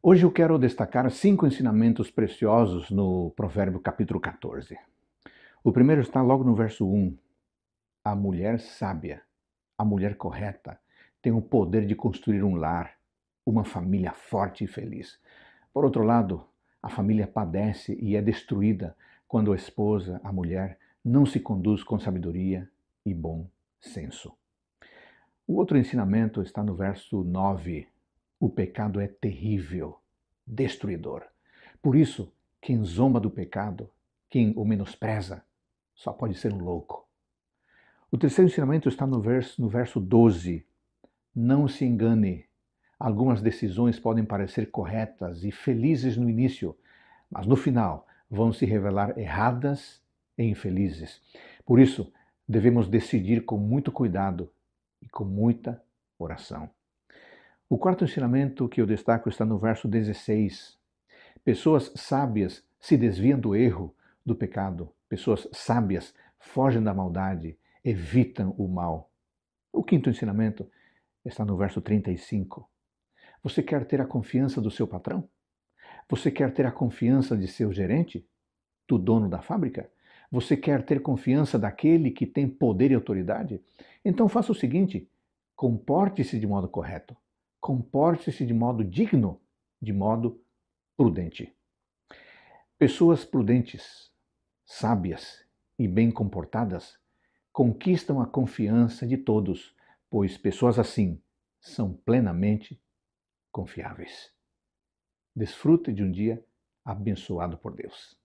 Hoje eu quero destacar cinco ensinamentos preciosos no Provérbio capítulo 14. O primeiro está logo no verso 1. A mulher sábia, a mulher correta, tem o poder de construir um lar, uma família forte e feliz. Por outro lado, a família padece e é destruída quando a esposa, a mulher, não se conduz com sabedoria e bom senso. O outro ensinamento está no verso 9 o pecado é terrível, destruidor. Por isso, quem zomba do pecado, quem o menospreza, só pode ser um louco. O terceiro ensinamento está no verso, no verso 12. Não se engane. Algumas decisões podem parecer corretas e felizes no início, mas no final vão se revelar erradas e infelizes. Por isso, devemos decidir com muito cuidado e com muita oração. O quarto ensinamento que eu destaco está no verso 16. Pessoas sábias se desviam do erro, do pecado. Pessoas sábias fogem da maldade, evitam o mal. O quinto ensinamento está no verso 35. Você quer ter a confiança do seu patrão? Você quer ter a confiança de seu gerente? Do dono da fábrica? Você quer ter confiança daquele que tem poder e autoridade? Então faça o seguinte: comporte-se de modo correto comporte-se de modo digno, de modo prudente. Pessoas prudentes, sábias e bem comportadas conquistam a confiança de todos, pois pessoas assim são plenamente confiáveis. Desfrute de um dia abençoado por Deus.